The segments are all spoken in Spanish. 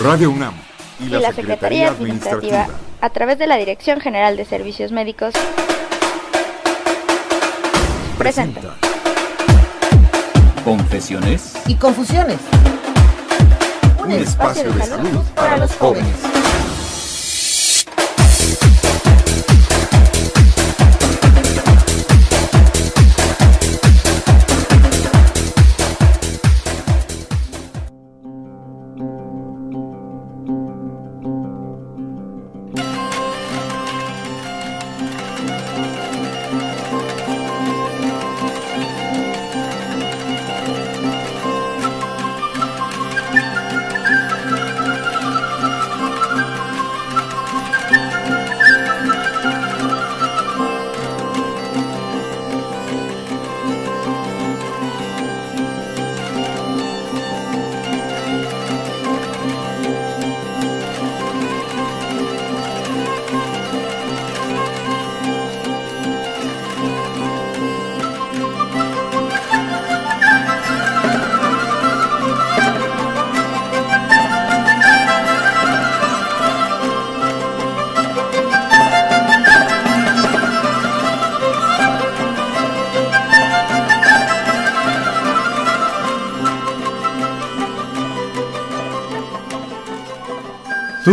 Radio UNAM y la, Secretaría, Administrativa, a través de la Dirección General de Servicios Médicos, presenta Confesiones y Confusiones. Un, espacio, de, salud, para, los jóvenes.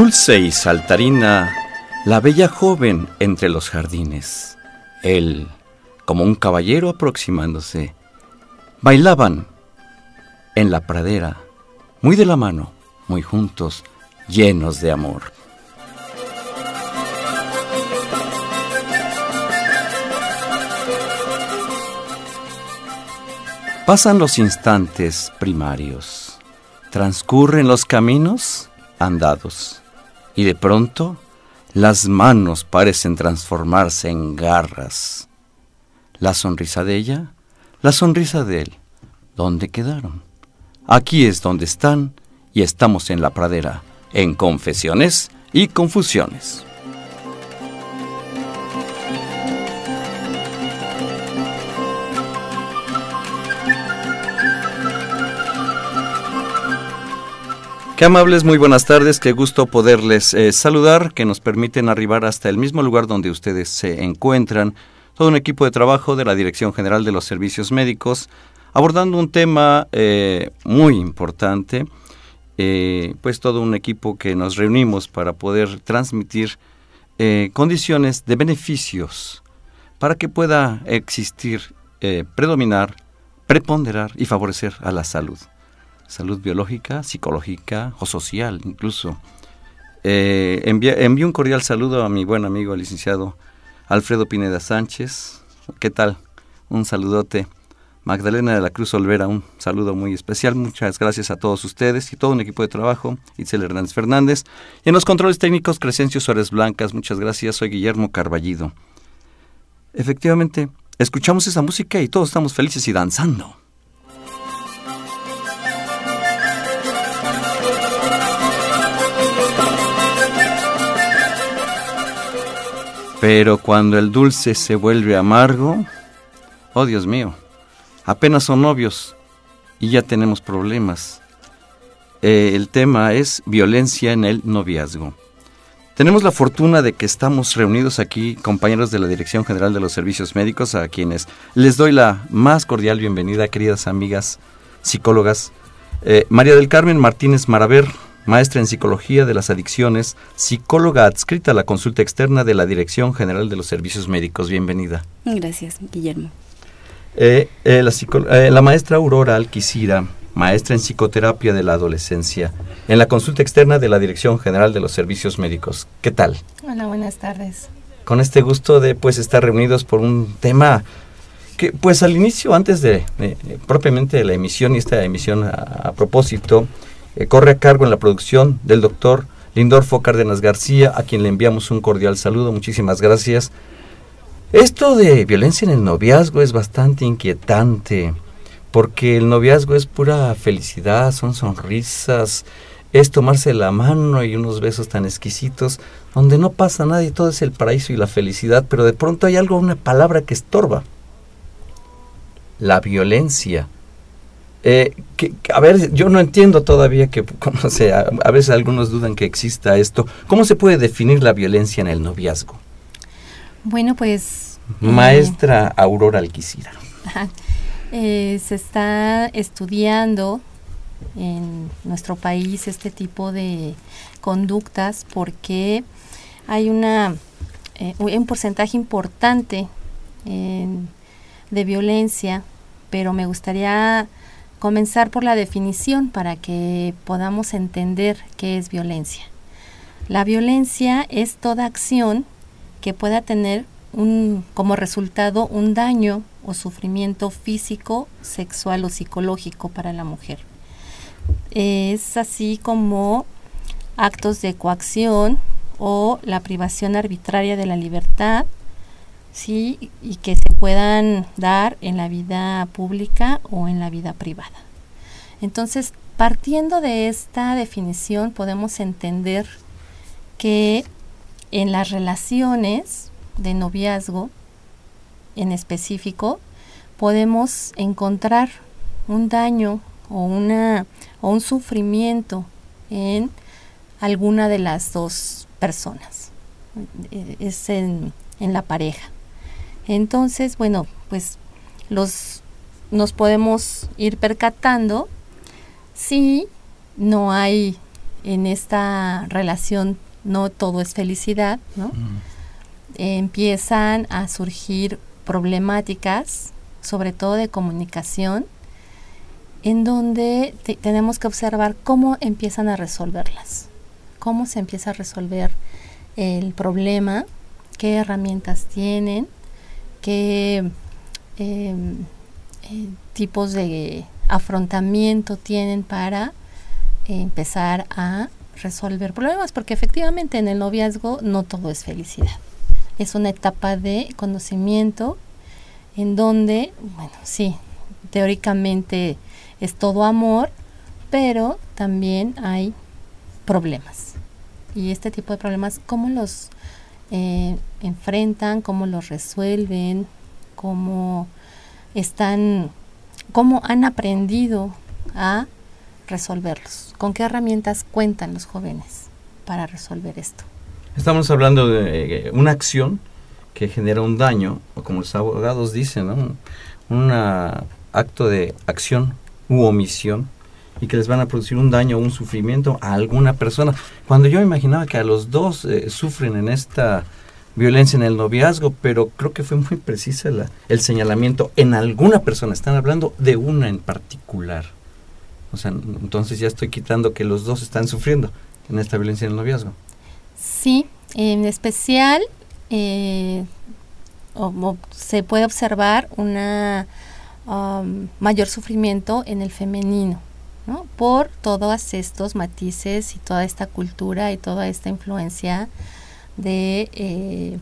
Dulce y saltarina, la bella joven entre los jardines. Él, como un caballero aproximándose, bailaban en la pradera, muy de la mano, muy juntos, llenos de amor. Pasan los instantes primarios, transcurren los caminos andados y de pronto las manos parecen transformarse en garras. La sonrisa de ella, la sonrisa de él. ¿Dónde quedaron? Aquí es donde están y estamos en la pradera, en confesiones y confusiones. amables, muy buenas tardes, qué gusto poderles eh, saludar, que nos permiten arribar hasta el mismo lugar donde ustedes se encuentran. Todo un equipo de trabajo de la Dirección General de los Servicios Médicos, abordando un tema eh, muy importante, eh, pues todo un equipo que nos reunimos para poder transmitir condiciones de beneficios para que pueda existir, predominar, preponderar y favorecer a la salud salud biológica, psicológica o social incluso. Eh, envío, un cordial saludo a mi buen amigo, el licenciado Alfredo Pineda Sánchez. ¿Qué tal? Un saludote. Magdalena de la Cruz Olvera, un saludo muy especial. Muchas gracias a todos ustedes y todo un equipo de trabajo. Itzel Hernández Fernández. Y en los controles técnicos, Crescencio Suárez Blancas. Muchas gracias. Soy Guillermo Carballido. Efectivamente, escuchamos esa música y todos estamos felices y danzando. Pero cuando el dulce se vuelve amargo, oh Dios mío, apenas son novios y ya tenemos problemas. Eh, el tema es violencia en el noviazgo. Tenemos la fortuna de que estamos reunidos aquí compañeros de la Dirección General de los Servicios Médicos a quienes les doy la más cordial bienvenida, queridas amigas psicólogas. Eh, María del Carmen Martínez Maraver, maestra en Psicología de las Adicciones, psicóloga adscrita a la consulta externa de la Dirección General de los Servicios Médicos. Bienvenida. Gracias, Guillermo. Eh, eh, eh, la, maestra Aurora Alquicira, maestra en Psicoterapia de la Adolescencia, en la consulta externa de la Dirección General de los Servicios Médicos. ¿Qué tal? Hola, buenas tardes. Con este gusto de pues estar reunidos por un tema que pues al inicio, antes de propiamente la emisión y esta emisión a propósito, eh, corre a cargo en la producción del doctor Lindorfo Cárdenas García, a quien le enviamos un cordial saludo. Muchísimas gracias. Esto de violencia en el noviazgo es bastante inquietante, porque el noviazgo es pura felicidad, son sonrisas, es tomarse la mano y unos besos tan exquisitos, donde no pasa nada y todo es el paraíso y la felicidad, pero de pronto hay algo, una palabra que estorba. La violencia eh, a ver, yo no entiendo todavía que, cómo se, a, veces algunos dudan que exista esto. ¿Cómo se puede definir la violencia en el noviazgo? Bueno, pues... Eh, Maestra Aurora Alquicida. Eh, se está estudiando en nuestro país este tipo de conductas porque hay una, un porcentaje importante de violencia, pero me gustaría comenzar por la definición para que podamos entender qué es violencia. La violencia es toda acción que pueda tener como resultado un daño o sufrimiento físico, sexual o psicológico para la mujer. Es así como actos de coacción o la privación arbitraria de la libertad, ¿sí? Y que se puedan dar en la vida pública o en la vida privada. Entonces, partiendo de esta definición, podemos entender que en las relaciones de noviazgo, en específico, podemos encontrar un daño o, una, o un sufrimiento en alguna de las dos personas. E, es en, en la pareja. Entonces, bueno, pues los, nos podemos ir percatando si no hay en esta relación, no todo es felicidad, ¿no? empiezan a surgir problemáticas, sobre todo de comunicación, en donde tenemos que observar cómo empiezan a resolverlas, cómo se empieza a resolver el problema, qué herramientas tienen qué em, eh, tipos de afrontamiento tienen para empezar a resolver problemas, porque efectivamente en el noviazgo no todo es felicidad. Es una etapa de conocimiento en donde, bueno, sí, teóricamente es todo amor, pero también hay problemas. Y este tipo de problemas, ¿cómo los eh, enfrentan, cómo los resuelven, cómo están, cómo han aprendido a resolverlos, con qué herramientas cuentan los jóvenes para resolver esto. Estamos hablando de eh, una acción que genera un daño, o como los abogados dicen, un, acto de acción u omisión y que les van a producir un daño o un sufrimiento a alguna persona. Cuando yo imaginaba que a los dos eh, sufren en esta violencia en el noviazgo, pero creo que fue muy precisa la, el señalamiento en alguna persona, están hablando de una en particular. O sea, entonces ya estoy quitando que los dos están sufriendo en esta violencia en el noviazgo. Sí, en especial eh, se puede observar una um, mayor sufrimiento en el femenino, Por todos estos matices y toda esta cultura y toda esta influencia de eh,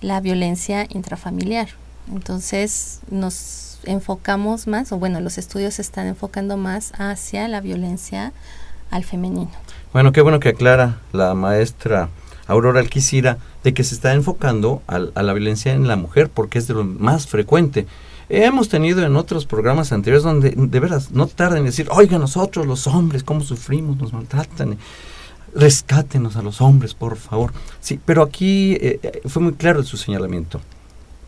la violencia intrafamiliar. Entonces nos enfocamos más, o bueno, los estudios se están enfocando más hacia la violencia al femenino. Bueno, qué bueno que aclara la maestra Aurora Alquicira de que se está enfocando a, a la violencia en la mujer porque es de lo más frecuente. Hemos tenido en otros programas anteriores donde de veras no tardan en decir, oiga, nosotros los hombres, cómo sufrimos, nos maltratan rescátenos a los hombres, por favor. Sí, pero aquí eh, eh, fue muy claro su señalamiento,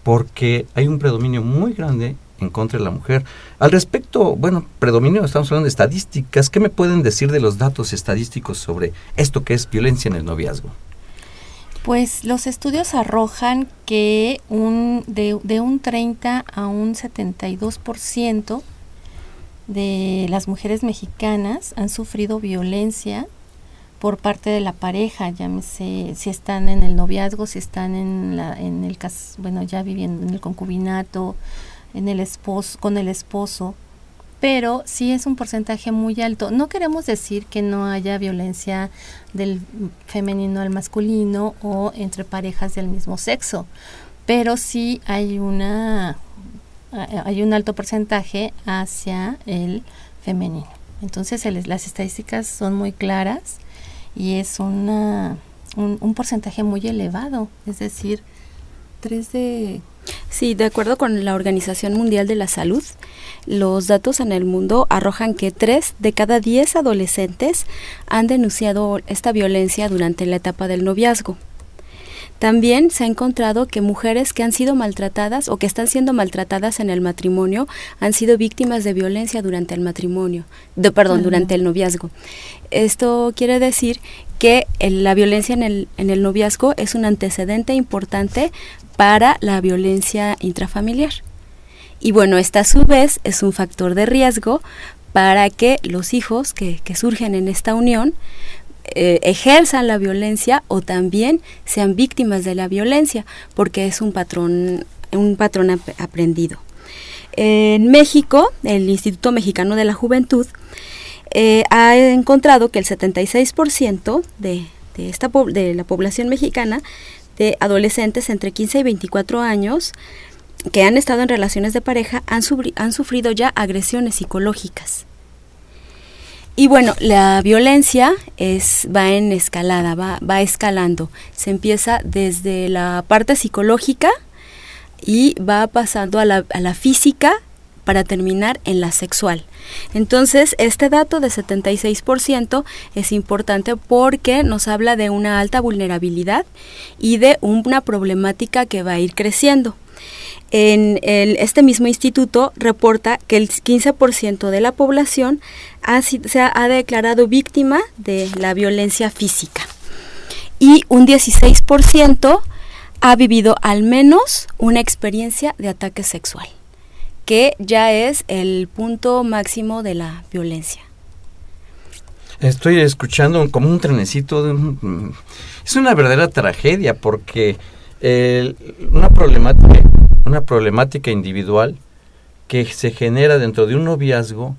porque hay un predominio muy grande en contra de la mujer. Al respecto, bueno, predominio, estamos hablando de estadísticas. ¿Qué me pueden decir de los datos estadísticos sobre esto que es violencia en el noviazgo? Pues los estudios arrojan que un, de, de un 30 a un 72% de las mujeres mexicanas han sufrido violencia por parte de la pareja, llámese si están en el noviazgo, si están en, el cas bueno, ya viviendo en el concubinato, en el esposo, con el esposo, pero sí es un porcentaje muy alto. No queremos decir que no haya violencia del femenino al masculino o entre parejas del mismo sexo, pero sí hay una hay un alto porcentaje hacia el femenino. Entonces las estadísticas son muy claras y es una, un, un porcentaje muy elevado, es decir, 3 de... Sí, de acuerdo con la Organización Mundial de la Salud, los datos en el mundo arrojan que 3 de cada 10 adolescentes han denunciado esta violencia durante la etapa del noviazgo. También se ha encontrado que mujeres que han sido maltratadas o que están siendo maltratadas en el matrimonio han sido víctimas de violencia durante el matrimonio, de, perdón, durante el noviazgo. Esto quiere decir que la violencia en el, noviazgo es un antecedente importante para la violencia intrafamiliar. Y bueno, esta a su vez es un factor de riesgo para que los hijos que, que surgen en esta unión eh, ejerzan la violencia o también sean víctimas de la violencia, porque es un patrón, un patrón aprendido. En México, el Instituto Mexicano de la Juventud eh, ha encontrado que el 76% de, de, de la población mexicana de adolescentes entre 15 y 24 años que han estado en relaciones de pareja han sufrido ya agresiones psicológicas. Y bueno, la violencia es, va en escalada, va, escalando. Se empieza desde la parte psicológica y va pasando a la, a la física para terminar en la sexual. Entonces, este dato de 76% es importante porque nos habla de una alta vulnerabilidad y de una problemática que va a ir creciendo. En este mismo instituto reporta que el 15% de la población ha, se ha, declarado víctima de la violencia física y un 16% ha vivido al menos una experiencia de ataque sexual, que ya es el punto máximo de la violencia. Estoy escuchando como un trenecito. Mm, es una verdadera tragedia porque una problemática una problemática individual que se genera dentro de un noviazgo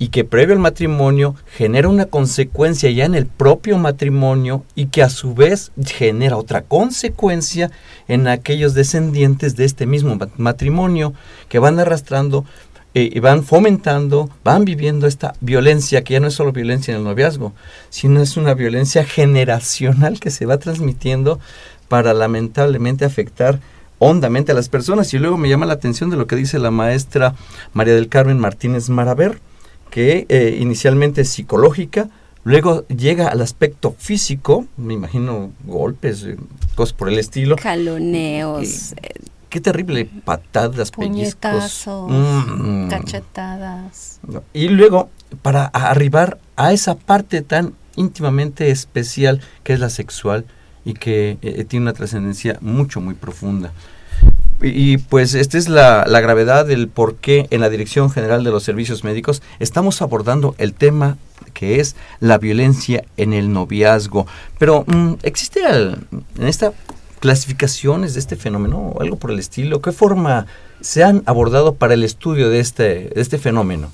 y que previo al matrimonio genera una consecuencia ya en el propio matrimonio y que a su vez genera otra consecuencia en aquellos descendientes de este mismo matrimonio que van arrastrando eh, y van fomentando, van viviendo esta violencia que ya no es solo violencia en el noviazgo, sino es una violencia generacional que se va transmitiendo para lamentablemente afectar hondamente a las personas. Y luego me llama la atención de lo que dice la maestra María del Carmen Martínez Maraver, que eh, inicialmente es psicológica, luego llega al aspecto físico, me imagino golpes, eh, cosas por el estilo. Caloneos. Eh, qué terrible, patadas, pellizcos. Mm. cachetadas. Y luego, para arribar a esa parte tan íntimamente especial que es la sexual, y que eh, eh, tiene una trascendencia mucho, muy profunda. Y, pues esta es la, gravedad del por qué en la Dirección General de los Servicios Médicos estamos abordando el tema que es la violencia en el noviazgo. Pero mm, ¿existe en esta clasificaciones de este fenómeno o algo por el estilo? ¿Qué forma se han abordado para el estudio de este, este fenómeno?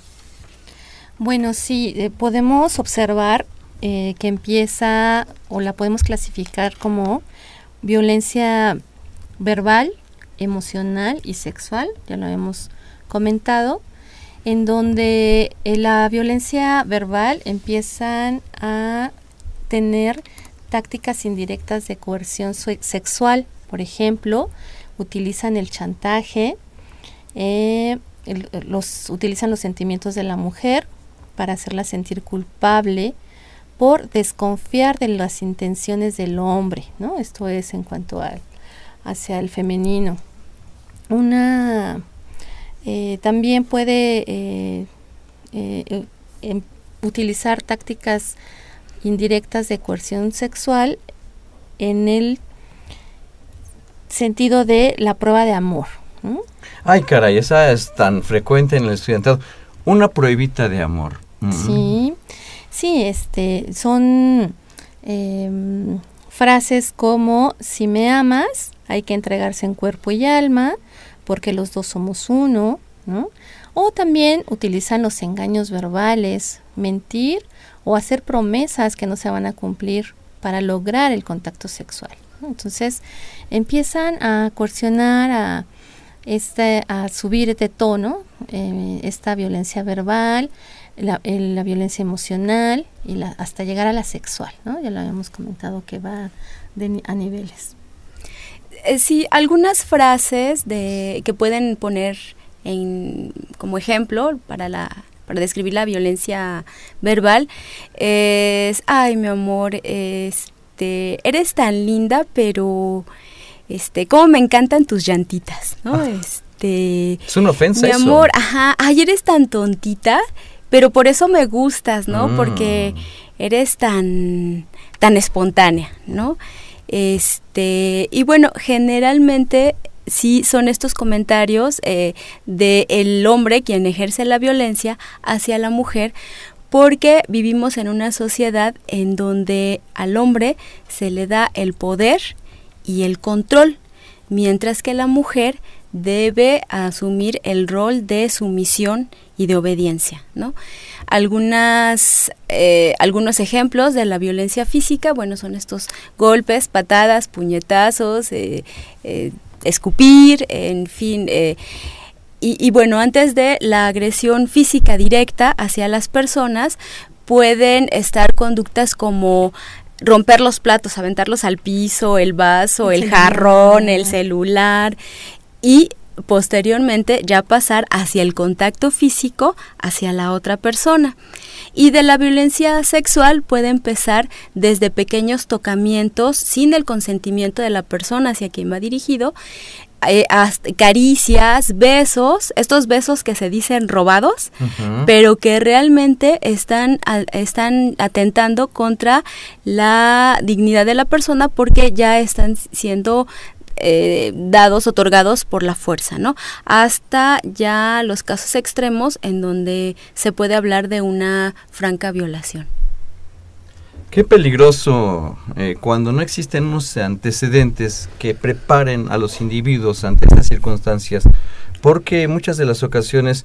Bueno, sí, eh, podemos observar eh, que empieza o la podemos clasificar como violencia verbal, emocional y sexual, ya lo hemos comentado, en donde eh, la violencia verbal empiezan a tener tácticas indirectas de coerción sexual, por ejemplo, utilizan el chantaje, eh, los, utilizan los sentimientos de la mujer para hacerla sentir culpable, por desconfiar de las intenciones del hombre, ¿no? Esto es en cuanto al hacia el femenino. Una eh, también puede eh, eh, em, utilizar tácticas indirectas de coerción sexual en el sentido de la prueba de amor. Ay, caray, esa es tan frecuente en el estudiantado. Una prohibita de amor. Sí. Sí, este, son em, frases como si me amas, hay que entregarse en cuerpo y alma, porque los dos somos uno, O también utilizan los engaños verbales, mentir o hacer promesas que no se van a cumplir para lograr el contacto sexual. Entonces empiezan a coercionar, a, este, a subir de tono eh, esta violencia verbal, la, violencia emocional y hasta llegar a la sexual, ¿no? Ya lo habíamos comentado que va a niveles. Eh, sí, algunas frases de, que pueden poner en, como ejemplo para la para describir la violencia verbal es ay mi amor este eres tan linda pero este cómo me encantan tus llantitas no ah. este es una ofensa mi amor ajá ay eres tan tontita pero por eso me gustas, ¿no? Mm. Porque eres tan, tan espontánea, ¿no? Este, y bueno, generalmente sí son estos comentarios eh, del hombre quien ejerce la violencia hacia la mujer porque vivimos en una sociedad en donde al hombre se le da el poder y el control, mientras que la mujer debe asumir el rol de sumisión y de obediencia. ¿no? Algunas, eh, algunos ejemplos de la violencia física, bueno, son estos golpes, patadas, puñetazos, eh, eh, escupir, en fin. Y, bueno, antes de la agresión física directa hacia las personas, pueden estar conductas como romper los platos, aventarlos al piso, el vaso, el, jarrón, el celular y posteriormente ya pasar hacia el contacto físico hacia la otra persona. Y de la violencia sexual puede empezar desde pequeños tocamientos sin el consentimiento de la persona hacia quien va dirigido, eh, caricias, besos, estos besos que se dicen robados, pero que realmente están, están atentando contra la dignidad de la persona porque ya están siendo eh, dados, otorgados por la fuerza, ¿no? Hasta ya los casos extremos en donde se puede hablar de una franca violación. Qué peligroso eh, cuando no existen unos antecedentes que preparen a los individuos ante estas circunstancias, porque muchas de las ocasiones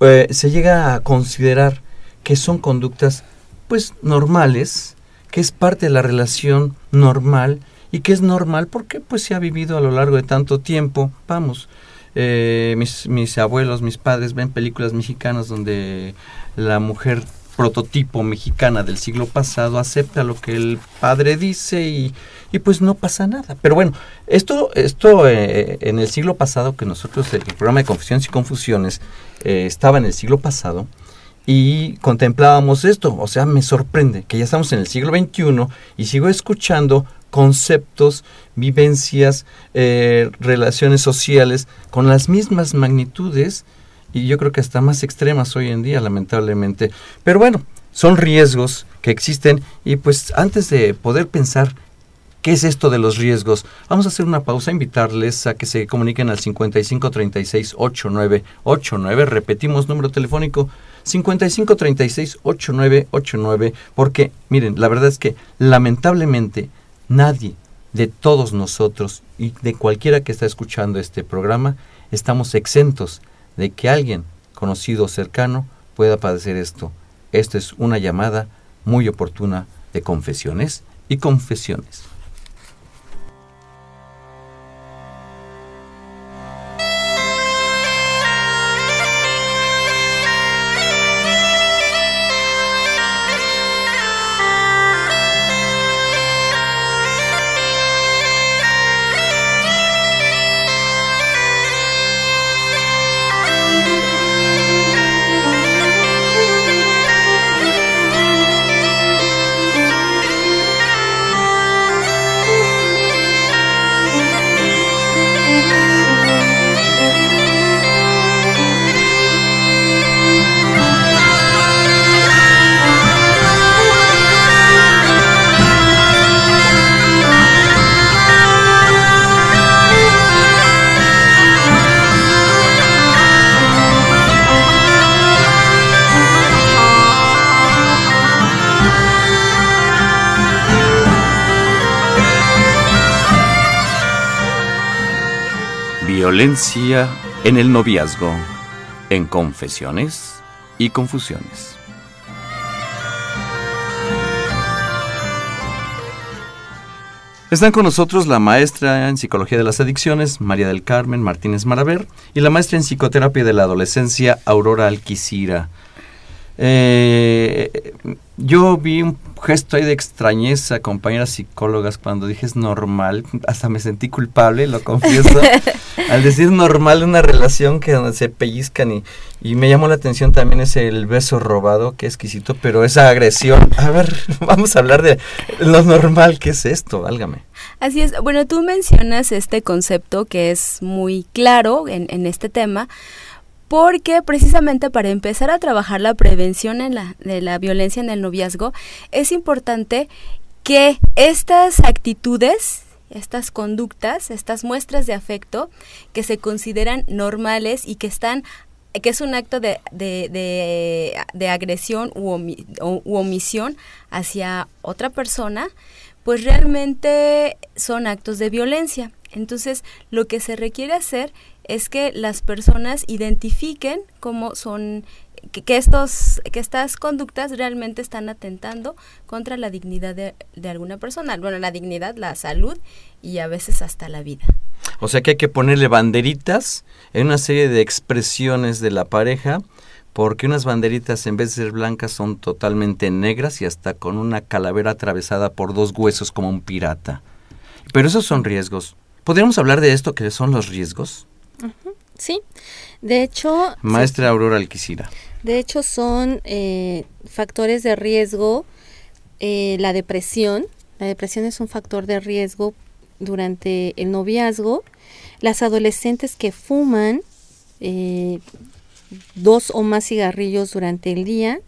eh, se llega a considerar que son conductas pues normales, que es parte de la relación normal y que es normal porque pues se ha vivido a lo largo de tanto tiempo. Vamos, eh, mis, abuelos, mis padres ven películas mexicanas donde la mujer prototipo mexicana del siglo pasado acepta lo que el padre dice y, pues no pasa nada. Pero bueno, esto, esto eh, en el siglo pasado, que nosotros, el programa de Confusiones y Confusiones eh, estaba en el siglo pasado, y contemplábamos esto. O sea, me sorprende que ya estamos en el siglo XXI y sigo escuchando conceptos, vivencias, eh, relaciones sociales con las mismas magnitudes y yo creo que hasta más extremas hoy en día, lamentablemente. Pero bueno, son riesgos que existen y pues antes de poder pensar ¿Qué es esto de los riesgos? Vamos a hacer una pausa, invitarles a que se comuniquen al 5536-8989. Repetimos número telefónico 55 8989 porque miren, la verdad es que lamentablemente nadie de todos nosotros y de cualquiera que está escuchando este programa estamos exentos de que alguien conocido o cercano pueda padecer esto. Esto es una llamada muy oportuna de confesiones y confesiones. Violencia en el noviazgo, en confesiones y confusiones. Están con nosotros la maestra en Psicología de las Adicciones, María del Carmen Martínez Maraver, y la maestra en Psicoterapia de la Adolescencia, Aurora Alquicira. Eh, yo vi un gesto ahí de extrañeza, compañeras psicólogas, cuando dije normal, hasta me sentí culpable, lo confieso, al decir normal una relación que donde se pellizcan y, me llamó la atención también es el beso robado, que exquisito, pero esa agresión, a ver, vamos a hablar de lo normal que es esto, válgame. Así es, bueno, tú mencionas este concepto que es muy claro en, en este tema, porque precisamente para empezar a trabajar la prevención de la violencia en el noviazgo es importante que estas actitudes estas conductas, estas muestras de afecto que se consideran normales y que están que es un acto de, agresión u, u, omisión hacia otra persona, pues realmente son actos de violencia. Entonces, lo que se requiere hacer es que las personas identifiquen cómo son que, estos que estas conductas realmente están atentando contra la dignidad de, alguna persona bueno la dignidad la salud y a veces hasta la vida o sea que hay que ponerle banderitas en una serie de expresiones de la pareja porque unas banderitas en vez de ser blancas son totalmente negras y hasta con una calavera atravesada por dos huesos como un pirata pero esos son riesgos podríamos hablar de esto que son los riesgos Sí, de hecho... Maestra Aurora Alquicira. De hecho son eh, factores de riesgo eh, la depresión. La depresión es un factor de riesgo durante el noviazgo. Las adolescentes que fuman eh, dos o más cigarrillos durante el día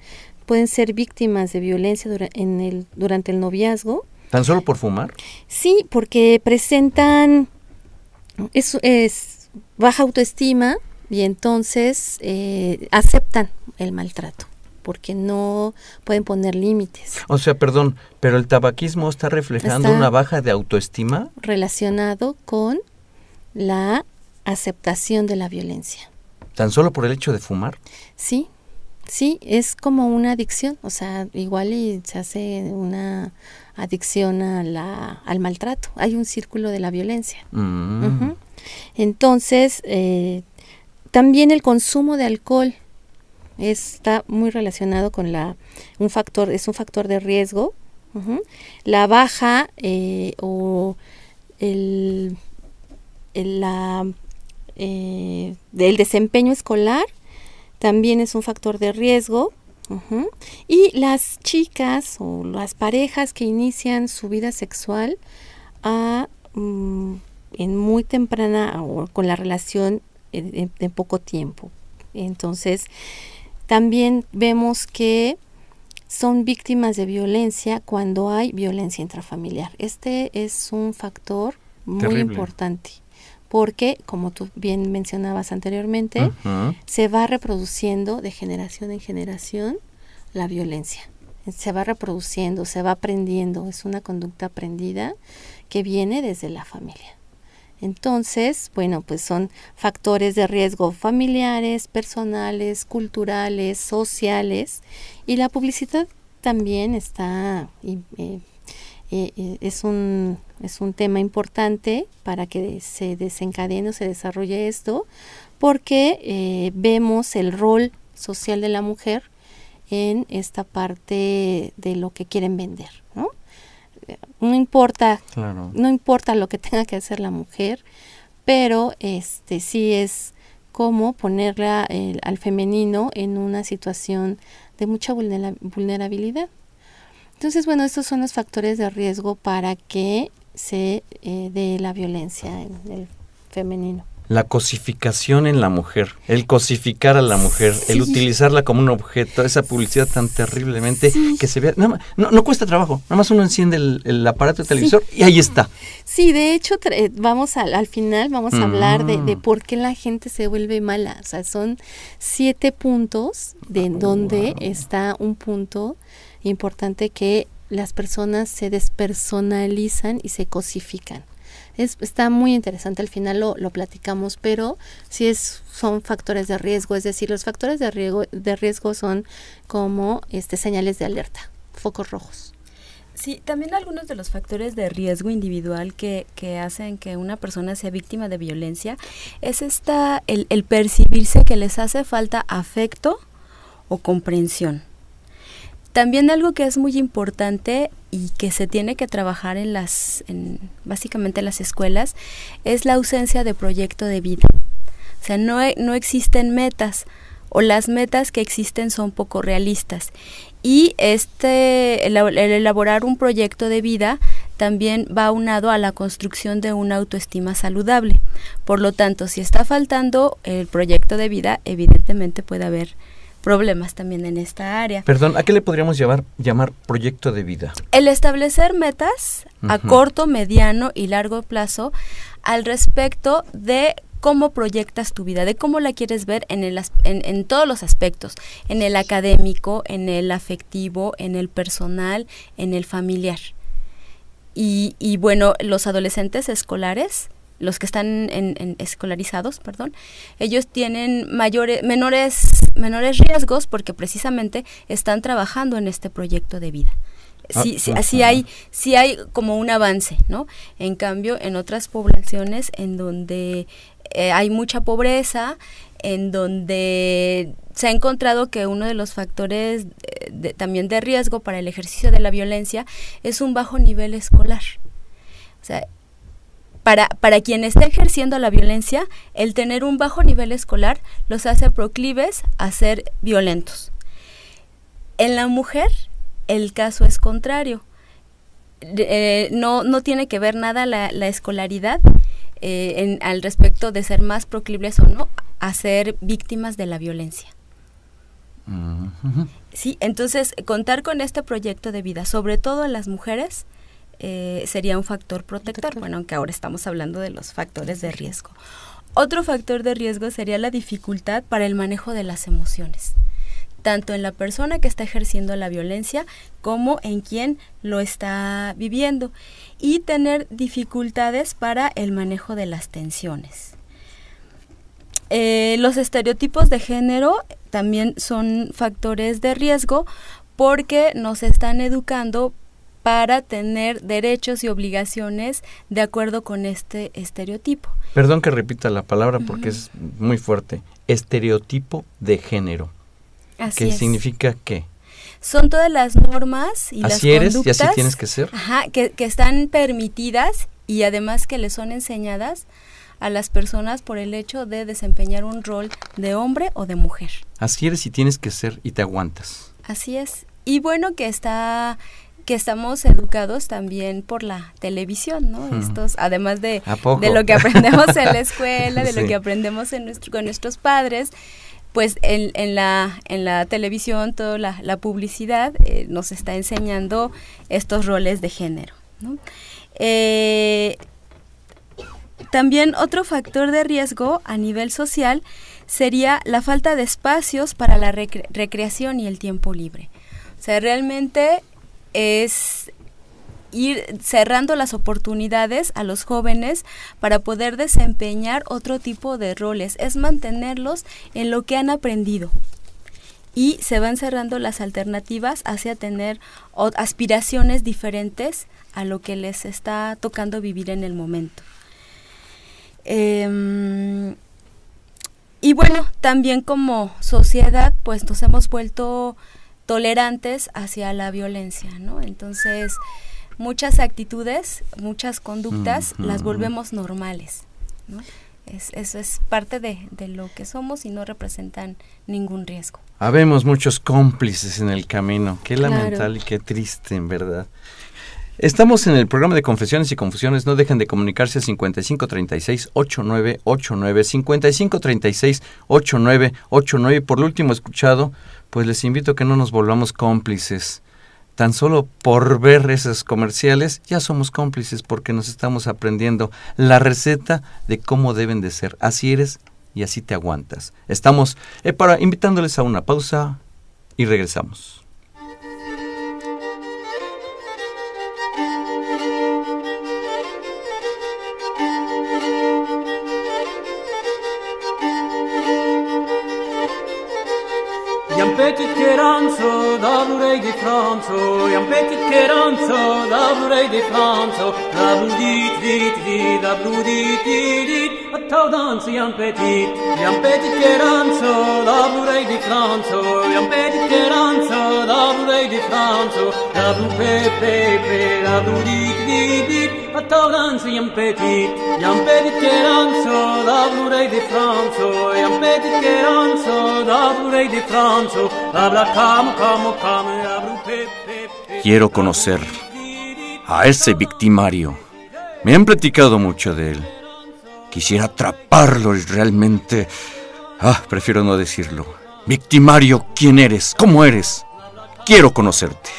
pueden ser víctimas de violencia en el, durante el noviazgo. ¿Tan solo por fumar? Sí, porque presentan... Eso es baja autoestima y entonces eh, aceptan el maltrato porque no pueden poner límites. O sea, perdón, pero el tabaquismo está reflejando una baja de autoestima. Relacionado con la aceptación de la violencia. ¿Tan solo por el hecho de fumar? Sí, sí, es como una adicción, o sea, igual y se hace una adicción a la, al maltrato. Hay un círculo de la violencia. Mm. Entonces, eh, también el consumo de alcohol está muy relacionado con la un factor es un factor de riesgo la baja eh, o el, la, del eh, desempeño escolar también es un factor de riesgo. Y las chicas o las parejas que inician su vida sexual ah, mm, en muy temprana o con la relación en, poco tiempo. Entonces, también vemos que son víctimas de violencia cuando hay violencia intrafamiliar. Este es un factor muy importante porque, como tú bien mencionabas anteriormente, se va reproduciendo de generación en generación la violencia. Se va reproduciendo, se va aprendiendo, es una conducta aprendida que viene desde la familia. Entonces, bueno, pues son factores de riesgo familiares, personales, culturales, sociales y la publicidad también está eh, eh, eh, es, un, es un tema importante para que se desencadene o se desarrolle esto, porque eh, vemos el rol social de la mujer en esta parte de lo que quieren vender, ¿no? No importa, no importa lo que tenga que hacer la mujer, pero este sí es como ponerla al femenino en una situación de mucha vulnerabilidad. Entonces, bueno, estos son los factores de riesgo para que se eh, dé la violencia en el femenino. La cosificación en la mujer, el cosificar a la mujer, el utilizarla como un objeto, esa publicidad tan terriblemente que se vea, no, no, cuesta trabajo, nada más uno enciende el, aparato de televisor y ahí está. Sí, de hecho, eh, vamos al, final, vamos a hablar de, mm. por qué la gente se vuelve mala. O sea, son siete puntos de ah, donde está un punto importante que las personas se despersonalizan y se cosifican. está muy interesante, al final lo, lo platicamos, pero sí es, son factores de riesgo, es decir, los factores de riesgo, de riesgo son como este, señales de alerta, focos rojos. Sí, también algunos de los factores de riesgo individual que, que hacen que una persona sea víctima de violencia es esta, el, el percibirse que les hace falta afecto o comprensión. También algo que es muy importante y que se tiene que trabajar en las, básicamente en las escuelas, es la ausencia de proyecto de vida. O sea, no, e, no existen metas o las metas que existen son poco realistas. Y este, el, elaborar un proyecto de vida también va unado a la construcción de una autoestima saludable. Por lo tanto, si está faltando el proyecto de vida, evidentemente puede haber problemas también en esta área. Perdón, ¿a qué le podríamos llamar, llamar proyecto de vida? El establecer metas a corto, mediano y largo plazo al respecto de cómo proyectas tu vida, de cómo la quieres ver en, el, en, todos los aspectos, en el académico, en el afectivo, en el personal, en el familiar. Y, y bueno, los adolescentes escolares los que están en, escolarizados, perdón, ellos tienen mayores, menores, menores riesgos porque precisamente están trabajando en este proyecto de vida. Ah, sí, sí, así hay, sí hay como un avance, ¿no? En cambio, en otras poblaciones en donde eh, hay mucha pobreza, en donde se ha encontrado que uno de los factores eh, también de riesgo para el ejercicio de la violencia es un bajo nivel escolar. O sea, para, para quien está ejerciendo la violencia, el tener un bajo nivel escolar los hace proclives a ser violentos. En la mujer, el caso es contrario. Eh, no, tiene que ver nada la, escolaridad eh, al respecto de ser más proclives o no a ser víctimas de la violencia. Mm, sí, entonces contar con este proyecto de vida, sobre todo en las mujeres, eh, sería un factor protector, bueno, aunque ahora estamos hablando de los factores de riesgo. Otro factor de riesgo sería la dificultad para el manejo de las emociones, tanto en la persona que está ejerciendo la violencia como en quien lo está viviendo, y tener dificultades para el manejo de las tensiones. Eh, los estereotipos de género también son factores de riesgo porque nos están educando para tener derechos y obligaciones de acuerdo con este estereotipo. Perdón que repita la palabra porque es muy fuerte. Estereotipo de género. Así ¿Qué significa qué? Son todas las normas y así eres, Y así tienes que ser. Ajá, que, que están permitidas y además que le son enseñadas a las personas por el hecho de desempeñar un rol de hombre o de mujer. Así eres y tienes que ser y te aguantas. Así es. Y bueno que está que estamos educados también por la televisión, ¿no? Hmm. Estos, además de, de, lo que aprendemos en la escuela, de lo que aprendemos en con nuestros padres, pues en, la, en la televisión, toda la, publicidad eh, nos está enseñando estos roles de género. Eh, también otro factor de riesgo a nivel social sería la falta de espacios para la recreación y el tiempo libre. O sea, realmente es ir cerrando las oportunidades a los jóvenes para poder desempeñar otro tipo de roles, es mantenerlos en lo que han aprendido y se van cerrando las alternativas hacia tener aspiraciones diferentes a lo que les está tocando vivir en el momento. Em, y bueno, también como sociedad, pues nos hemos vuelto tolerantes hacia la violencia, ¿no? Entonces, muchas actitudes, muchas conductas las volvemos normales, eso es parte de, lo que somos y no representan ningún riesgo. Habemos muchos cómplices en el camino. Qué lamentable y qué triste, en verdad. Estamos en el programa de Confesiones y Confusiones. No dejen de comunicarse al 5536-8989. 5536-8989. Por lo último, escuchado pues les invito a que no nos volvamos cómplices. Tan solo por ver esos comerciales ya somos cómplices porque nos estamos aprendiendo la receta de cómo deben de ser. Así eres y así te aguantas. Estamos eh, para invitándoles a una pausa y regresamos. canzone franzo, la boulay de franzo, yam petit keranzo, la boulay de franzo, da boudit, dit, dit, da boudit, dit, dit, a tau danzo, un petit, un petit keranzo, la boulay de franzo, un petit keranzo, la boulay de franzo, da boupé, pé, pé, da boudit, dit, dit, a tau danzo, un petit, un petit keranzo, la boulay de franzo, un petit keranzo, la boulay de franzo, habla camo, camo, Quiero conocer a ese victimario. Me han platicado mucho de él. Quisiera atraparlo y realmente... Ah, prefiero no decirlo. Victimario, ¿quién eres? ¿Cómo eres? Quiero conocerte.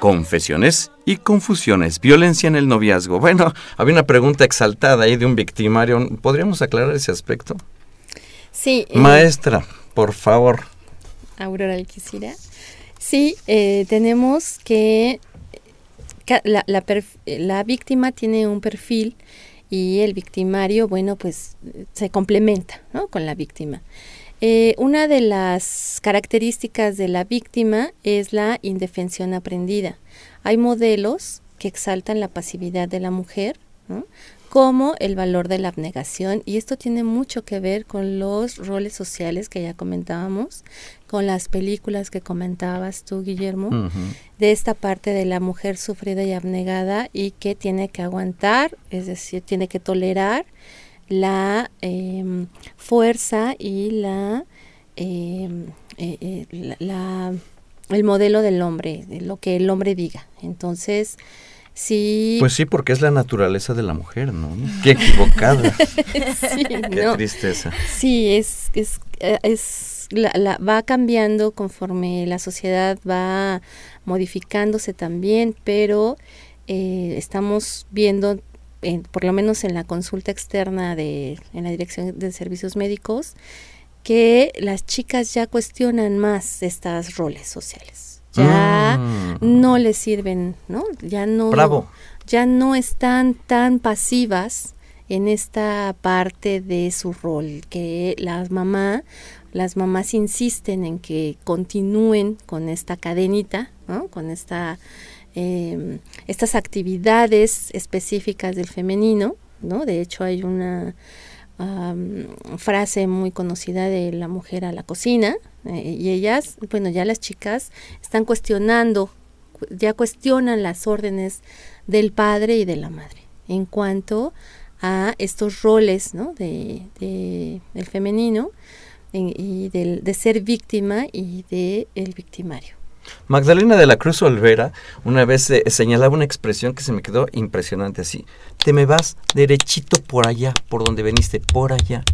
Confesiones y confusiones. Violencia en el noviazgo. Bueno, había una pregunta exaltada ahí de un victimario. ¿Podríamos aclarar ese aspecto? Sí. Eh, Maestra, por favor. Aurora Alquicira. Sí, eh, tenemos que la, la, víctima tiene un perfil y el victimario, bueno, pues se complementa ¿no? con la víctima. Eh, una de las características de la víctima es la indefensión aprendida. Hay modelos que exaltan la pasividad de la mujer, ¿no? como el valor de la abnegación. Y esto tiene mucho que ver con los roles sociales que ya comentábamos, con las películas que comentabas tú, Guillermo, de esta parte de la mujer sufrida y abnegada y que tiene que aguantar, es decir, tiene que tolerar la em, fuerza y em, eh, eh, la, la, el modelo del hombre, de lo que el hombre diga. Entonces, pues sí, porque es la naturaleza de la mujer, ¿no? Qué equivocada. Qué tristeza. Sí, es, es, eh, la, va cambiando conforme la sociedad va modificándose también, pero eh, estamos viendo, por lo menos en la consulta externa de, en la Dirección de Servicios Médicos, que las chicas ya cuestionan más estos roles sociales ya mm. no les sirven, ¿no? Ya no, Bravo. ya no están tan pasivas en esta parte de su rol, que las mamá, las mamás insisten en que continúen con esta cadenita, ¿no? Con esta em, estas actividades específicas del femenino, ¿no? De hecho hay una frase muy conocida de la mujer a la cocina eh, y ellas, bueno, ya las chicas están cuestionando, ya cuestionan las órdenes del padre y de la madre en cuanto a estos roles ¿no? de, el femenino y del, de ser víctima y de el victimario. Magdalena de la Cruz Olvera una vez eh, señalaba una expresión que se me quedó impresionante así. Te me vas derechito por allá, por donde veniste, por allá.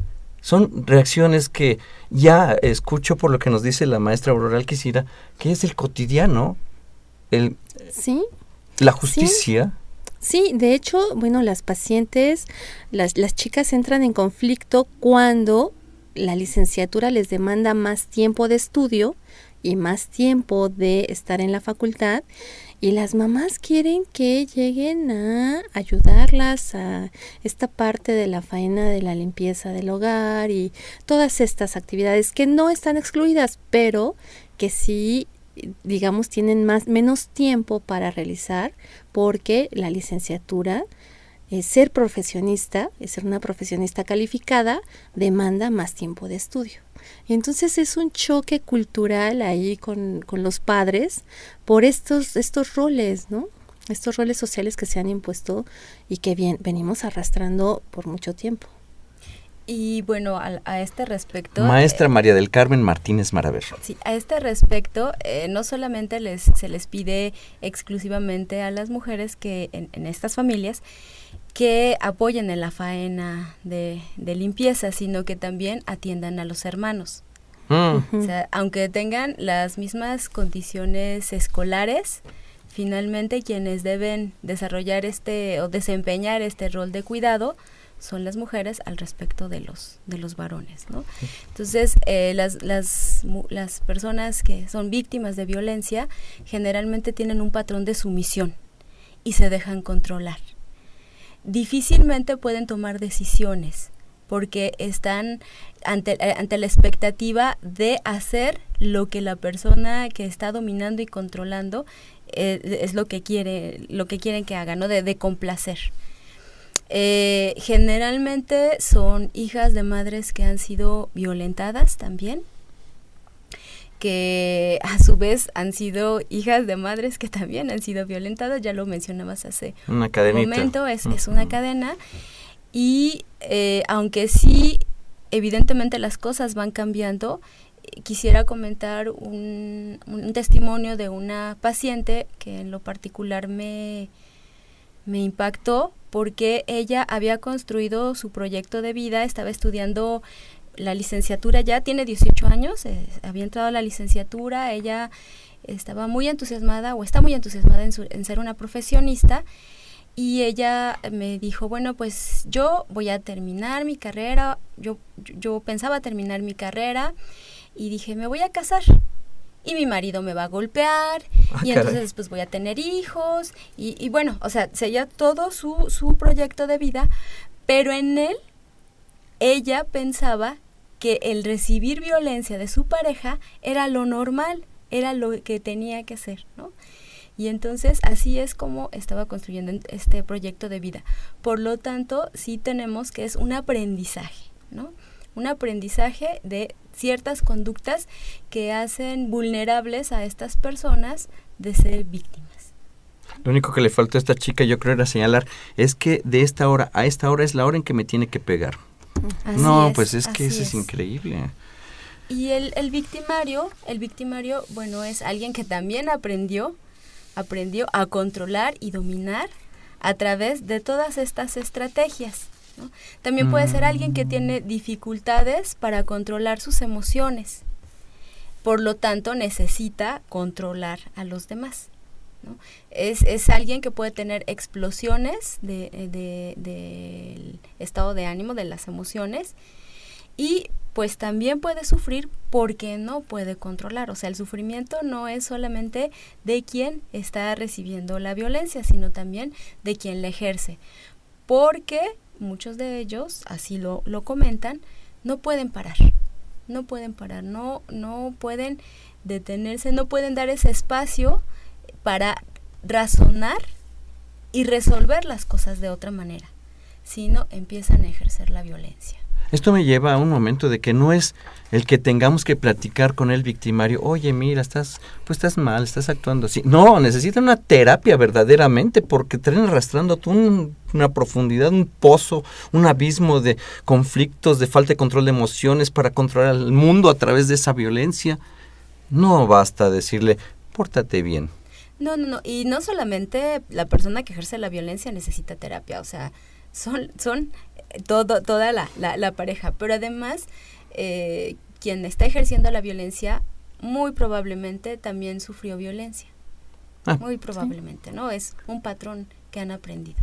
Son reacciones que ya escucho por lo que nos dice la maestra Aurora Alquicira, que es el cotidiano, el, ¿Sí? la justicia. ¿Sí? sí. de hecho, bueno, las pacientes, las, las chicas entran en conflicto cuando la licenciatura les demanda más tiempo de estudio y más tiempo de estar en la facultad y las mamás quieren que lleguen a ayudarlas a esta parte de la faena de la limpieza del hogar y todas estas actividades que no están excluidas, pero que sí digamos tienen más menos tiempo para realizar porque la licenciatura eh, ser profesionista, eh, ser una profesionista calificada demanda más tiempo de estudio. Entonces es un choque cultural ahí con, los padres por estos, estos roles, ¿no? Estos roles sociales que se han impuesto y que bien, venimos arrastrando por mucho tiempo. Y bueno, a, este respecto... Maestra eh, María del Carmen Martínez Maraverro. Sí, a este respecto, eh, no solamente les, se les pide exclusivamente a las mujeres que en estas familias que apoyen en la faena de, limpieza, sino que también atiendan a los hermanos. Mm. aunque tengan las mismas condiciones escolares, finalmente quienes deben desarrollar este o desempeñar este rol de cuidado son las mujeres al respecto de los de los varones entonces eh, las, personas que son víctimas de violencia generalmente tienen un patrón de sumisión y se dejan controlar difícilmente pueden tomar decisiones porque están ante, eh, ante, la expectativa de hacer lo que la persona que está dominando y controlando eh, es lo que quiere, lo que quieren que haga, ¿no? De, de complacer. Eh, generalmente son hijas de madres que han sido violentadas también, que a su vez han sido hijas de madres que también han sido violentadas, ya lo mencionabas hace un momento, es, una cadena. Y eh, aunque sí, evidentemente las cosas van cambiando, quisiera comentar un, testimonio de una paciente que en lo particular me, me impactó porque ella había construido su proyecto de vida, estaba estudiando la licenciatura ya, tiene 18 años, eh, había entrado a la licenciatura, ella estaba muy entusiasmada o está muy entusiasmada en, ser una profesionista y ella me dijo, bueno, pues yo voy a terminar mi carrera, yo, yo, pensaba terminar mi carrera y dije, me voy a casar y mi marido me va a golpear ah, y entonces después pues voy a tener hijos y, bueno, o sea, sería todo su, su proyecto de vida, pero en él ella pensaba que el recibir violencia de su pareja era lo normal, era lo que tenía que hacer, ¿no? Y entonces así es como estaba construyendo este proyecto de vida. Por lo tanto, sí tenemos que es un aprendizaje, ¿no? Un aprendizaje de ciertas conductas que hacen vulnerables a estas personas de ser víctimas. Lo único que le faltó a esta chica, yo creo, era señalar, es que de esta hora a esta hora es la hora en que me tiene que pegar no, pues es que eso es. increíble. Y el, victimario, el victimario, bueno, es alguien que también aprendió, aprendió a controlar y dominar a través de todas estas estrategias. También puede ser alguien que tiene mm. dificultades para controlar sus emociones. Por lo tanto, necesita controlar a los demás. Es, alguien que puede tener explosiones eh, del estado de ánimo, de las emociones, y pues también puede sufrir porque no puede controlar. O sea, el sufrimiento no es solamente de quien está recibiendo la violencia, sino también de quien la ejerce. Porque muchos de ellos, así lo, comentan, no pueden parar. No pueden parar, no, no pueden detenerse, no pueden dar ese espacio para razonar y resolver las cosas de otra manera, sino empiezan a ejercer la violencia. Esto me lleva a un momento de que no es el que tengamos que platicar con el victimario, oye, mira, estás, pues estás mal, estás actuando así. No, necesita una terapia verdaderamente, porque traen arrastrando tú una profundidad, un pozo, un abismo de conflictos, de falta de control de emociones para controlar al mundo a través de esa violencia. No basta decirle, pórtate bien, no, no, no. Y no solamente la persona que ejerce la violencia necesita terapia, o sea, son, son eh, todo, toda la, pareja, pero además eh, quien está ejerciendo la violencia muy probablemente también sufrió violencia. Ah, muy probablemente, ¿no? Es un patrón que han aprendido.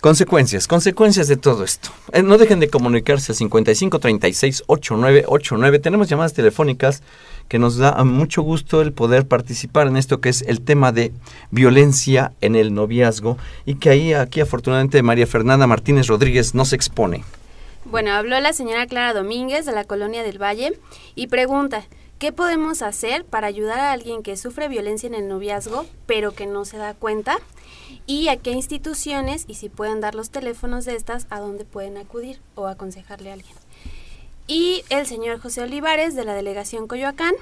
Consecuencias, consecuencias de todo esto. Eh, no dejen de comunicarse al 5536-8989. Tenemos llamadas telefónicas que nos da mucho gusto el poder participar en esto que es el tema de violencia en el noviazgo y que ahí aquí afortunadamente María Fernanda Martínez Rodríguez nos expone. Bueno, habló la señora Clara Domínguez de la Colonia del Valle y pregunta, ¿Qué podemos hacer para ayudar a alguien que sufre violencia en el noviazgo, pero que no se da cuenta? ¿Y a qué instituciones y si pueden dar los teléfonos de estas a dónde pueden acudir o aconsejarle a alguien? Y el señor José Olivares de la delegación Coyoacán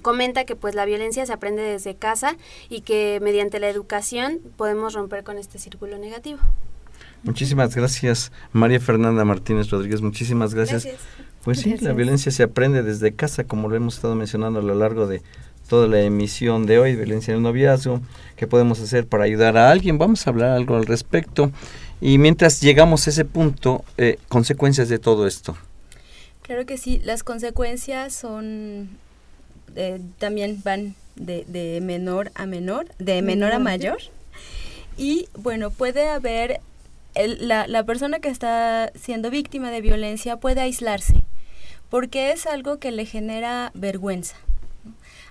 comenta que pues la violencia se aprende desde casa y que mediante la educación podemos romper con este círculo negativo. Muchísimas gracias, María Fernanda Martínez Rodríguez. Muchísimas gracias. Pues sí, la violencia se aprende desde casa, como lo hemos estado mencionando a lo largo de toda la emisión de hoy, violencia en el noviazgo, qué podemos hacer para ayudar a alguien. Vamos a hablar algo al respecto. Y mientras llegamos a ese punto, eh, consecuencias de todo esto. Claro que sí, las consecuencias son eh, también van de, de, menor a menor, de menor a mayor. Y bueno, puede haber, la, la persona que está siendo víctima de violencia puede aislarse, porque es algo que le genera vergüenza.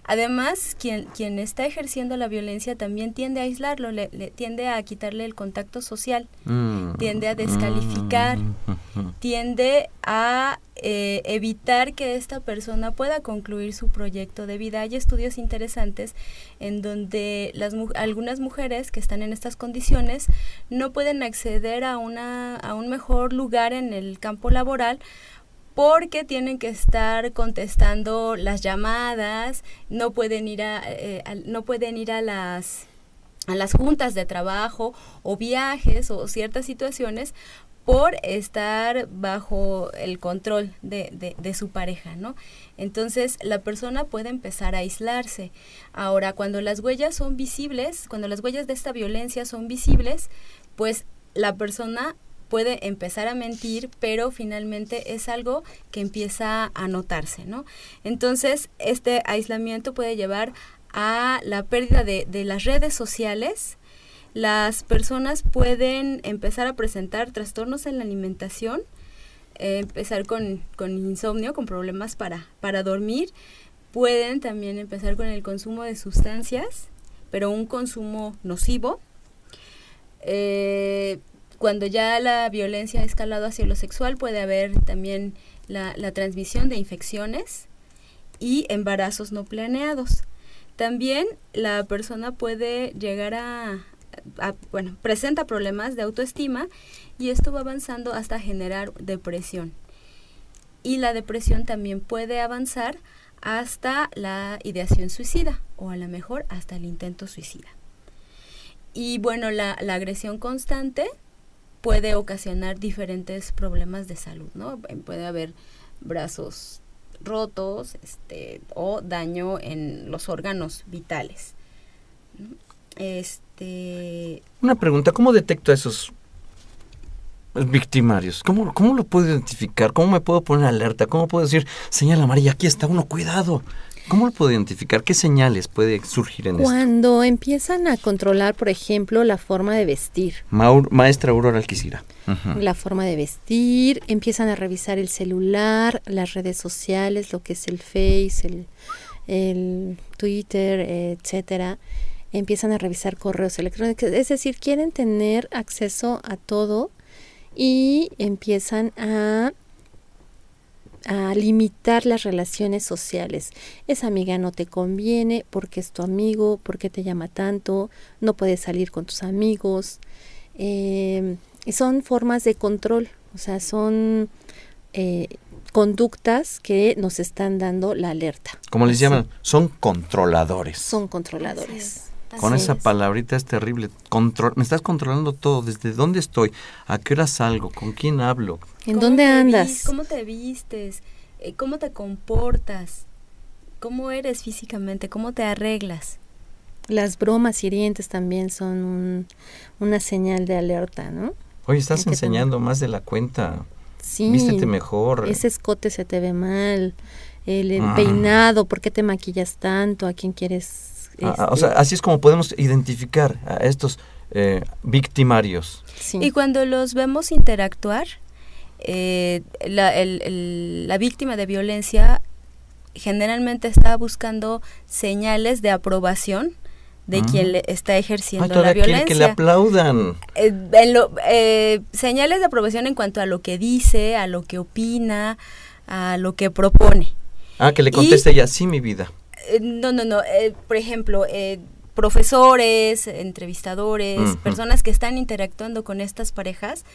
Además, quien, quien está ejerciendo la violencia también tiende a aislarlo, le, tiende a quitarle el contacto social, mm. tiende a descalificar, mm tiende a eh, evitar que esta persona pueda concluir su proyecto de vida. Hay estudios interesantes en donde las algunas mujeres que están en estas condiciones no pueden acceder a, una, a un mejor lugar en el campo laboral porque tienen que estar contestando las llamadas, no pueden ir eh, no pueden ir a las a las juntas de trabajo o viajes o ciertas situaciones por estar bajo el control de, su pareja, ¿no? Entonces la persona puede empezar a aislarse. Ahora, cuando las huellas son visibles, cuando las huellas de esta violencia son visibles, pues la persona puede empezar a mentir, pero finalmente es algo que empieza a notarse, ¿no? Entonces, este aislamiento puede llevar a la pérdida de, de las redes sociales, las personas pueden empezar a presentar trastornos en la alimentación, eh, empezar con, insomnio, con problemas para, para dormir, pueden también empezar con el consumo de sustancias, pero un consumo nocivo. Eh, cuando ya la violencia ha escalado hacia lo sexual, puede haber también la transmisión de infecciones y embarazos no planeados. También la persona puede llegar a, bueno, presenta problemas de autoestima y esto va avanzando hasta generar depresión. Y la depresión también puede avanzar hasta la ideación suicida o a lo mejor hasta el intento suicida. Y bueno, la, agresión constante puede ocasionar diferentes problemas de salud, ¿no? Em, puede haber brazos rotos este, o daño en los órganos vitales. Este, este, Una pregunta, ¿cómo detecto a esos victimarios? ¿Cómo, lo puedo identificar? ¿Cómo me puedo poner alerta? ¿Cómo puedo decir, señal amarilla, aquí está uno, cuidado? ¿Cómo lo puedo identificar? ¿Qué señales puede surgir en Cuando empiezan a controlar, por ejemplo, la forma de vestir. maestra Aurora Alquicira. La forma de vestir, empiezan a revisar el celular, las redes sociales, lo que es el Face, el, el Twitter, etcétera empiezan a revisar correos electrónicos, es decir, quieren tener acceso a todo y empiezan a a limitar las relaciones sociales. Esa amiga no te conviene porque es tu amigo, porque te llama tanto, no puedes salir con tus amigos. Em, son formas de control, o sea, son eh, conductas que nos están dando la alerta. Como les llaman, son controladores. Son controladores con esa palabrita es terrible. Control, me estás controlando todo, desde dónde estoy, a qué hora salgo, con quién hablo. ¿En dónde andas? ¿Cómo te vistes? Eh, ¿Cómo te comportas? ¿Cómo eres físicamente? ¿Cómo te arreglas? Las bromas hirientes también son una señal de alerta, ¿no? Oye, estás enseñando más de la cuenta. Sí. Vístete mejor. Ese escote se te ve mal. El, empeinado, ah. peinado, ¿por qué te maquillas tanto? ¿A quién quieres este así es como podemos identificar a estos eh, victimarios. Y cuando los vemos interactuar, eh, la, víctima de violencia generalmente está buscando señales de aprobación de ah. quien le está ejerciendo la violencia. Que le aplaudan. Eh, señales de aprobación en cuanto a lo que dice, a lo que opina, a lo que propone. Ah, que le conteste y, así sí, mi vida. Eh, no, no, no. Eh, por ejemplo, eh, profesores, entrevistadores, personas que están interactuando con estas parejas,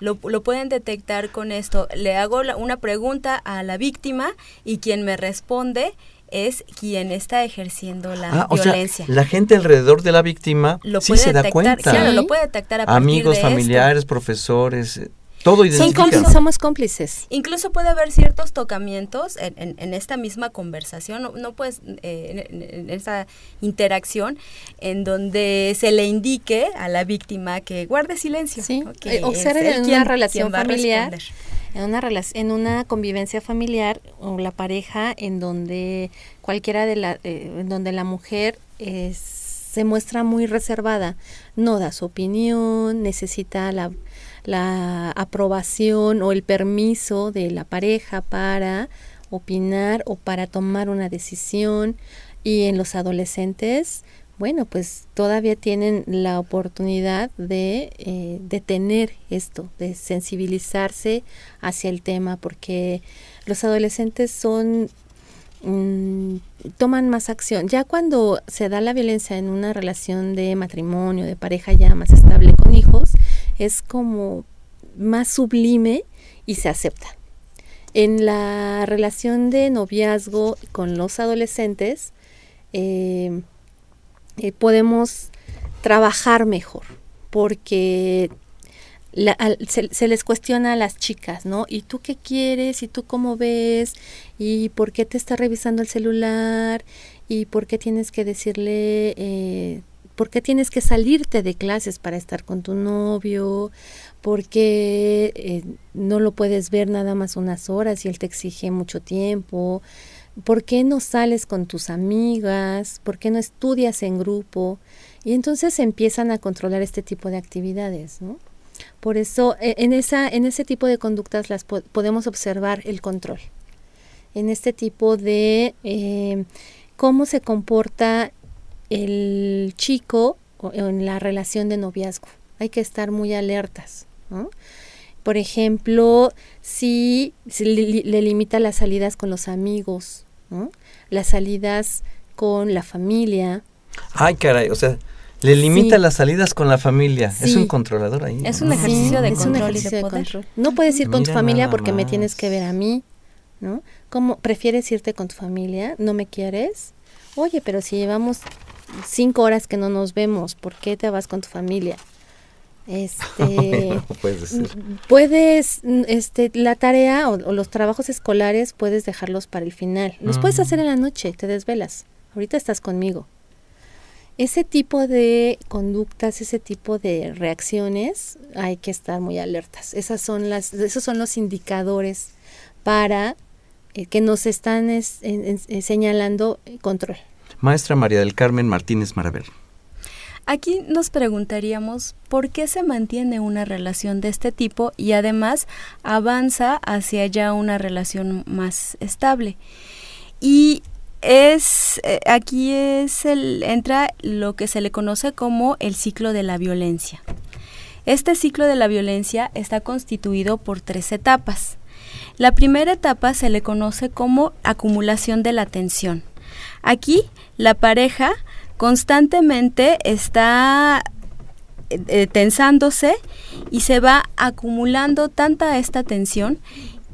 lo, pueden detectar con esto. Le hago una pregunta a la víctima y quien me responde es quien está ejerciendo la ah, violencia. la gente alrededor de la víctima sí se da cuenta. lo puede detectar Amigos, familiares, profesores, todo somos cómplices. Incluso puede haber ciertos tocamientos en, esta misma conversación, no, pues en, interacción, en donde se le indique a la víctima que guarde silencio. Sí. Eh, o en una relación familiar. En una, en una convivencia familiar o la pareja en donde cualquiera de la, eh, en donde la mujer se muestra muy reservada, no da su opinión, necesita la, la aprobación o el permiso de la pareja para opinar o para tomar una decisión. Y en los adolescentes, bueno, pues todavía tienen la oportunidad de, eh, detener tener esto, de sensibilizarse hacia el tema, porque los adolescentes son mm, toman más acción. Ya cuando se da la violencia en una relación de matrimonio, de pareja ya más estable con hijos, es como más sublime y se acepta. En la relación de noviazgo con los adolescentes eh, eh, podemos trabajar mejor porque se, les cuestiona a las chicas, ¿no? ¿Y tú qué quieres? ¿Y tú cómo ves? ¿Y por qué te está revisando el celular? ¿Y por qué tienes que decirle... Eh, ¿Por qué tienes que salirte de clases para estar con tu novio? ¿Por qué eh, no lo puedes ver nada más unas horas y él te exige mucho tiempo? ¿Por qué no sales con tus amigas? ¿Por qué no estudias en grupo? Y entonces empiezan a controlar este tipo de actividades, ¿no? Por eso, e, en, esa, en ese tipo de conductas las podemos observar el control. En este tipo de eh, cómo se comporta el chico en la relación de noviazgo. Hay que estar muy alertas. ¿no? Por ejemplo, si, le, limita las salidas con los amigos, ¿no? las salidas con la familia. Ay, caray, o sea, le limita las salidas con la familia. Es un controlador ahí. Es un ejercicio de control. No puedes ir con tu familia porque me tienes que ver a mí, ¿no? ¿Cómo prefieres irte con tu familia? ¿No me quieres? Oye, pero si llevamos cinco horas que no nos vemos, ¿por qué te vas con tu familia? Este, puedes, este, la tarea o, los trabajos escolares puedes dejarlos para el final. Los puedes hacer en la noche, te desvelas. Ahorita estás conmigo. Ese tipo de conductas, ese tipo de reacciones, hay que estar muy alertas. Esas son las, esos son los indicadores para eh, que nos están señalando control. Maestra María del Carmen Martínez Marabel. Aquí nos preguntaríamos por qué se mantiene una relación de este tipo y además avanza hacia ya una relación más estable. Y es eh, aquí es el, entra lo que se le conoce como el ciclo de la violencia. Este ciclo de la violencia está constituido por tres etapas. La primera etapa se le conoce como acumulación de la tensión. Aquí la pareja constantemente está eh, eh, tensándose y se va acumulando tanta esta tensión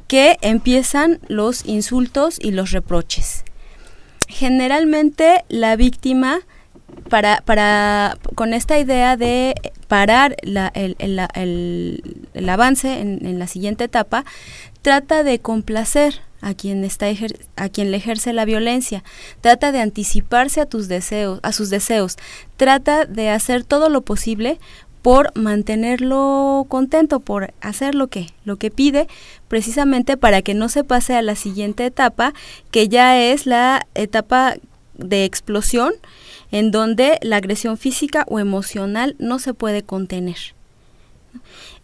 que empiezan los insultos y los reproches. Generalmente la víctima para, con esta idea de parar el, avance en, en la siguiente etapa, trata de complacer a quien, está a quien le ejerce la violencia. Trata de anticiparse a, tus deseos, a sus deseos. Trata de hacer todo lo posible por mantenerlo contento, por hacer lo que, lo que pide, precisamente para que no se pase a la siguiente etapa, que ya es la etapa de explosión, en donde la agresión física o emocional no se puede contener.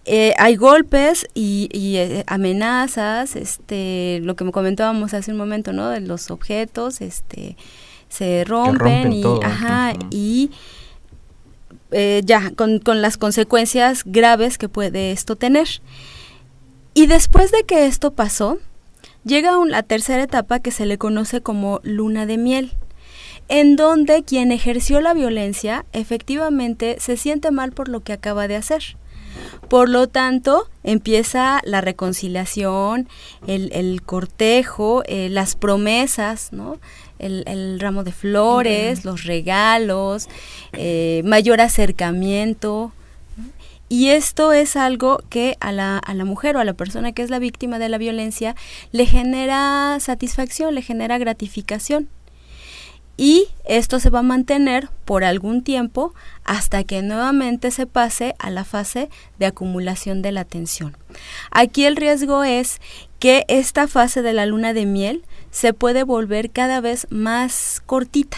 Eh, hay golpes y, eh, amenazas, este, lo que me comentábamos hace un momento, ¿no? De los objetos, este, se rompen, y, eh, ya, con, las consecuencias graves que puede esto tener. Y después de que esto pasó, llega a la tercera etapa que se le conoce como luna de miel, en donde quien ejerció la violencia efectivamente se siente mal por lo que acaba de hacer. Por lo tanto, empieza la reconciliación, el, cortejo, eh, las promesas, ¿no? El, ramo de flores, los regalos, eh, mayor acercamiento. Y esto es algo que a la, a la, mujer o a la persona que es la víctima de la violencia le genera satisfacción, le genera gratificación, y esto se va a mantener por algún tiempo hasta que nuevamente se pase a la fase de acumulación de la tensión. Aquí el riesgo es que esta fase de la luna de miel se puede volver cada vez más cortita.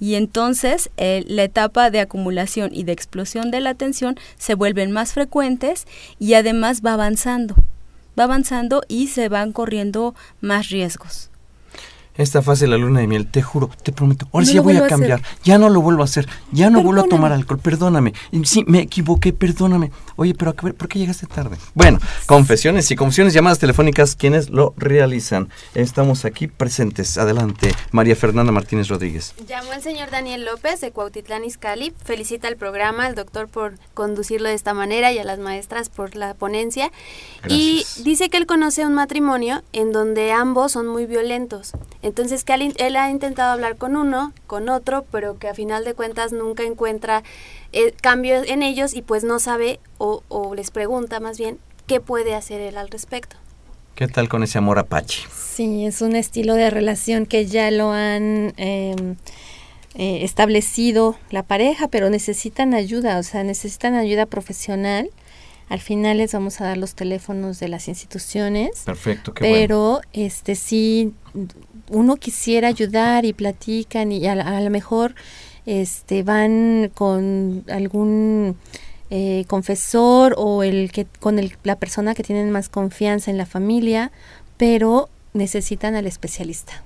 Y entonces eh, la etapa de acumulación y de explosión de la tensión se vuelven más frecuentes y además va avanzando. Va avanzando y se van corriendo más riesgos esta fase de la luna de miel, te juro, te prometo, ahora sí voy a cambiar, ya no lo vuelvo a hacer, ya no vuelvo a tomar alcohol, perdóname. sí, me equivoqué, perdóname. Oye, pero ¿por qué llegaste tarde? Bueno, confesiones y confesiones, llamadas telefónicas, quienes lo realizan. Estamos aquí presentes. Adelante, María Fernanda Martínez Rodríguez. Llamó el señor Daniel López de Cuautitlán Izcalli, felicita al programa, al doctor por conducirlo de esta manera y a las maestras por la ponencia. Y dice que él conoce un matrimonio en donde ambos son muy violentos. Entonces, él, ha intentado hablar con uno, con otro, pero que a final de cuentas nunca encuentra eh, cambios en ellos y pues no sabe o, les pregunta más bien qué puede hacer él al respecto. ¿Qué tal con ese amor apache? Sí, es un estilo de relación que ya lo han em, eh, establecido la pareja, pero necesitan ayuda, o sea, necesitan ayuda profesional. Al final les vamos a dar los teléfonos de las instituciones. Perfecto, qué Pero este sí uno quisiera ayudar y platican y a, lo mejor este, van con algún eh, confesor o el que, con el, la persona que tienen más confianza en la familia, pero necesitan al especialista.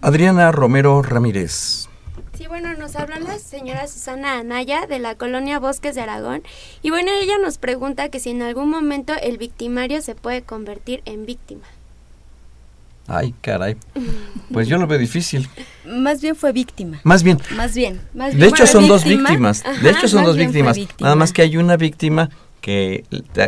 Adriana Romero Ramírez. Sí, bueno, nos habla la señora Susana Anaya de la colonia Bosques de Aragón y bueno, ella nos pregunta que si en algún momento el victimario se puede convertir en víctima. Ay, caray. Pues yo lo veo difícil. Más bien fue víctima. Más bien. Más bien. Más bien de hecho son dos víctimas. de hecho son dos víctimas. Nada más que hay una víctima que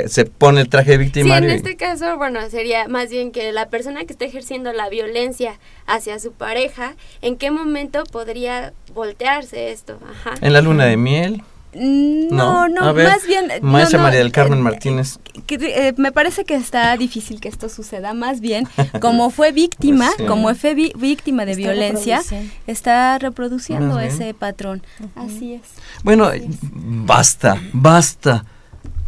se pone el traje de víctima. Sí, en este caso, bueno, sería más bien que la persona que está ejerciendo la violencia hacia su pareja, ¿en qué momento podría voltearse esto? En la luna de miel. No, no, más bien... Maestra María del Carmen eh, Martínez. Eh, eh, me parece que está difícil que esto suceda, más bien como fue víctima, pues como fue víctima de violencia, está reproduciendo ese patrón. Así es. Bueno, basta, basta.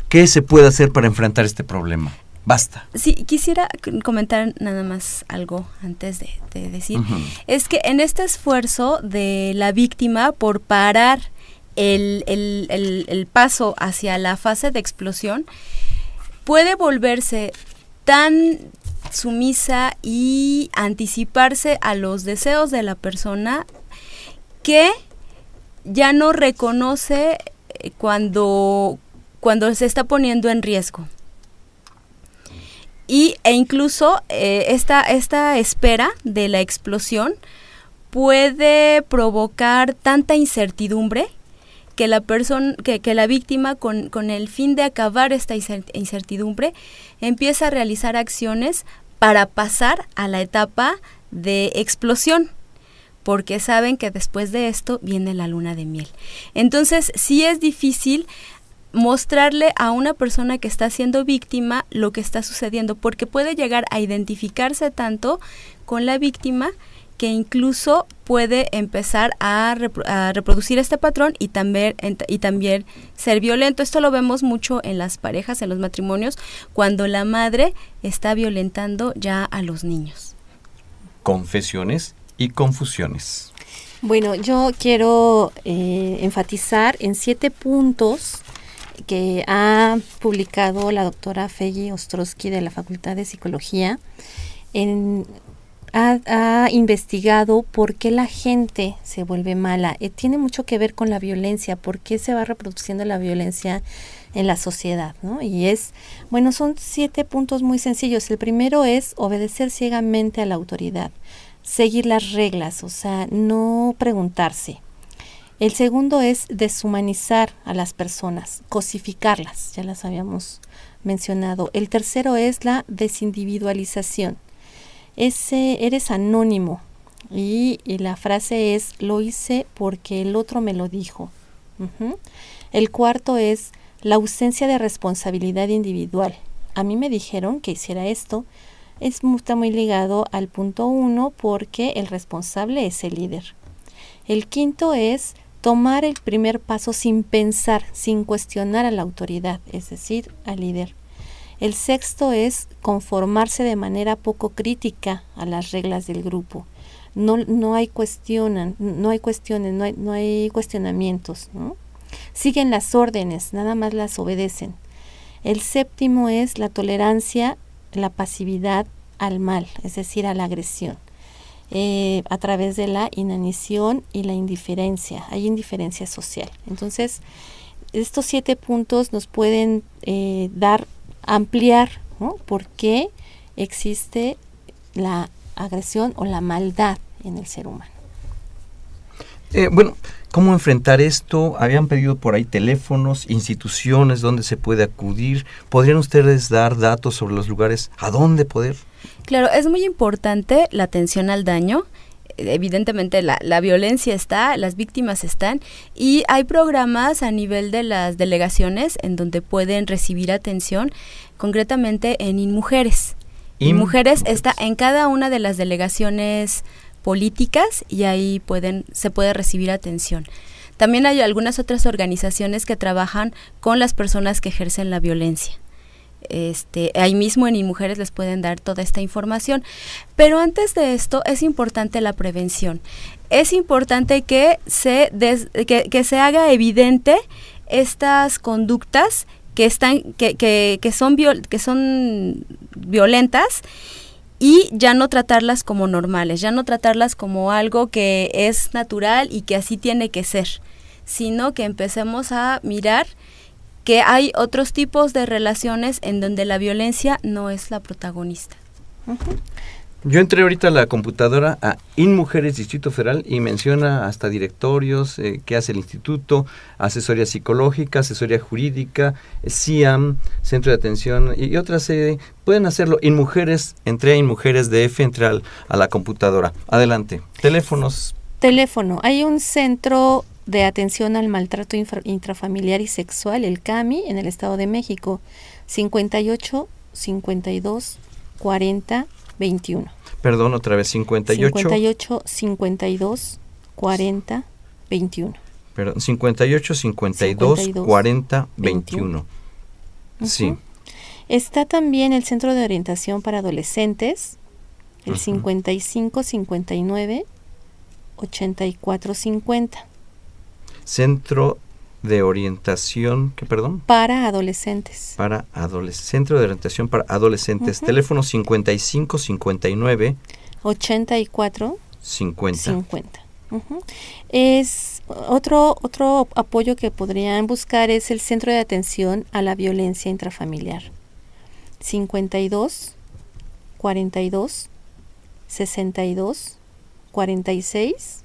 ¿Qué se puede hacer para enfrentar este problema? Basta. Sí, quisiera comentar nada más algo antes de, decir. Es que en este esfuerzo de la víctima por parar el, paso hacia la fase de explosión puede volverse tan sumisa y anticiparse a los deseos de la persona que ya no reconoce eh, cuando, cuando se está poniendo en riesgo. Y, e incluso eh, esta espera de la explosión puede provocar tanta incertidumbre que la, persona, que, que la víctima, con, con el fin de acabar esta incertidumbre, empieza a realizar acciones para pasar a la etapa de explosión porque saben que después de esto viene la luna de miel. Entonces, sí es difícil mostrarle a una persona que está siendo víctima lo que está sucediendo, porque puede llegar a identificarse tanto con la víctima que incluso puede empezar a, reproducir este patrón y también, y también ser violento. Esto lo vemos mucho en las parejas, en los matrimonios, cuando la madre está violentando ya a los niños. Confesiones y confusiones. Bueno, yo quiero eh, enfatizar en siete puntos que ha publicado la doctora Feggy Ostrowski de la Facultad de Psicología en ha, investigado por qué la gente se vuelve mala. Eh, tiene mucho que ver con la violencia, por qué se va reproduciendo la violencia en la sociedad, ¿no? Y es, bueno, son siete puntos muy sencillos. El primero es obedecer ciegamente a la autoridad, seguir las reglas, o sea, no preguntarse. El segundo es deshumanizar a las personas, cosificarlas, ya las habíamos mencionado. El tercero es la desindividualización ese, eres anónimo. Y, la frase es, lo hice porque el otro me lo dijo. El cuarto es, la ausencia de responsabilidad individual. A mí me dijeron que hiciera esto. Es, está muy ligado al punto uno porque el responsable es el líder. El quinto es tomar el primer paso sin pensar, sin cuestionar a la autoridad, es decir, al líder. El sexto es conformarse de manera poco crítica a las reglas del grupo. No, no hay cuestionan, no hay cuestiones, no hay, no hay cuestionamientos, ¿no? Siguen las órdenes, nada más las obedecen. El séptimo es la tolerancia, la pasividad al mal, es decir, a la agresión. Eh, a través de la inanición y la indiferencia. Hay indiferencia social. Entonces, estos siete puntos nos pueden eh, dar ampliar ¿no? por qué existe la agresión o la maldad en el ser humano. Eh, bueno, ¿cómo enfrentar esto? Habían pedido por ahí teléfonos, instituciones donde se puede acudir. ¿Podrían ustedes dar datos sobre los lugares a dónde poder? Claro, es muy importante la atención al daño evidentemente la, la violencia está, las víctimas están y hay programas a nivel de las delegaciones en donde pueden recibir atención, concretamente en InMujeres. INMUJERES está en cada una de las delegaciones políticas y ahí pueden se puede recibir atención. También hay algunas otras organizaciones que trabajan con las personas que ejercen la violencia. Este, ahí mismo en Mujeres les pueden dar toda esta información. Pero antes de esto es importante la prevención. Es importante que se, que, se haga evidente estas conductas que, están, que, que, son que son violentas y ya no tratarlas como normales, ya no tratarlas como algo que es natural y que así tiene que ser, sino que empecemos a mirar que hay otros tipos de relaciones en donde la violencia no es la protagonista. Yo entré ahorita a la computadora a InMujeres Distrito Federal y menciona hasta directorios, eh, qué que hace el instituto, asesoría psicológica, asesoría jurídica, eh, CIAM, Centro de Atención y, otra otras. Eh, pueden hacerlo InMujeres, entré a InMujeres DF, entré al, a la computadora. Adelante. Teléfonos. Teléfono. Hay un centro de Atención al Maltrato Intrafamiliar y Sexual, el CAMI, en el Estado de México, 58 52 40 21. Perdón, otra vez, 58. 58 52 40 21. Perdón, 58 52, 40 21. Sí. Está también el Centro de Orientación para Adolescentes, el 55 59 84 50. Centro de orientación, que perdón? Para adolescentes. Para adolescentes. Centro de orientación para adolescentes. Teléfono 55 59 84 50. 50. Es otro otro apoyo que podrían buscar es el Centro de Atención a la Violencia Intrafamiliar. 52 42 62 46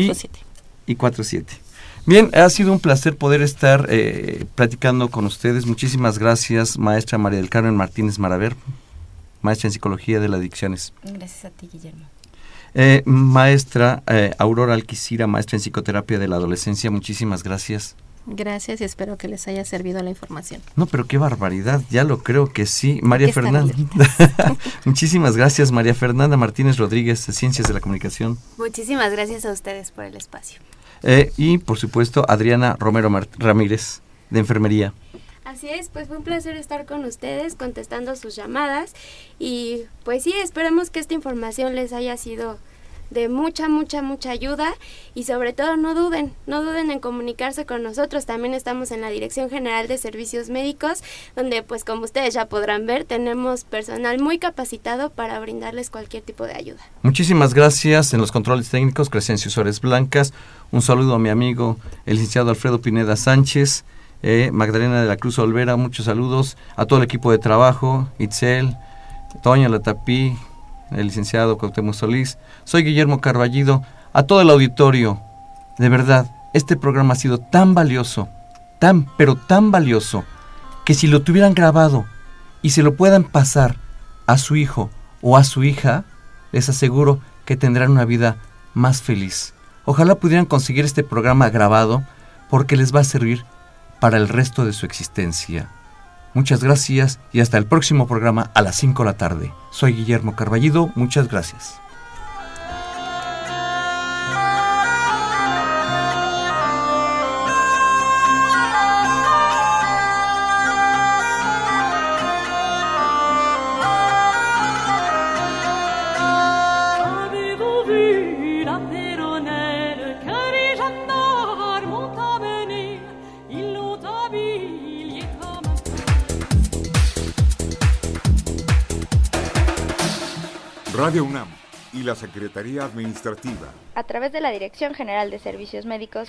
Y, Bien, ha sido un placer poder estar eh, platicando con ustedes. Muchísimas gracias, maestra María del Carmen Martínez Maraver, maestra en Psicología de las Adicciones. Gracias a ti, Guillermo. Eh, maestra eh, Aurora Alquicira, maestra en Psicoterapia de la Adolescencia, muchísimas gracias. Gracias y espero que les haya servido la información. No, pero qué barbaridad, ya lo creo que sí. María Fernanda. Muchísimas gracias, María Fernanda Martínez Rodríguez, de Ciencias de la Comunicación. Muchísimas gracias a ustedes por el espacio. Eh, y por supuesto, Adriana Romero Ramírez, de Enfermería. Así es, pues fue un placer estar con ustedes contestando sus llamadas y pues sí, esperamos que esta información les haya sido de mucha, mucha, mucha ayuda y sobre todo no duden, no duden en comunicarse con nosotros. También estamos en la Dirección General de Servicios Médicos, donde pues como ustedes ya podrán ver, tenemos personal muy capacitado para brindarles cualquier tipo de ayuda. Muchísimas gracias en los controles técnicos, Crescencio Suárez Blancas. Un saludo a mi amigo, el licenciado Alfredo Pineda Sánchez. Eh, Magdalena de la Cruz Olvera, muchos saludos a todo el equipo de trabajo, Itzel, Toña Latapí, el licenciado Cuauhtémoc Solís. Soy Guillermo Carballido. A todo el auditorio, de verdad, este programa ha sido tan valioso, tan, pero tan valioso, que si lo tuvieran grabado y se lo puedan pasar a su hijo o a su hija, les aseguro que tendrán una vida más feliz. Ojalá pudieran conseguir este programa grabado porque les va a servir para el resto de su existencia. Muchas gracias y hasta el próximo programa a las 5 de la tarde. Soy Guillermo Carballido, muchas gracias. Radio UNAM y la Secretaría Administrativa. A través de la Dirección General de Servicios Médicos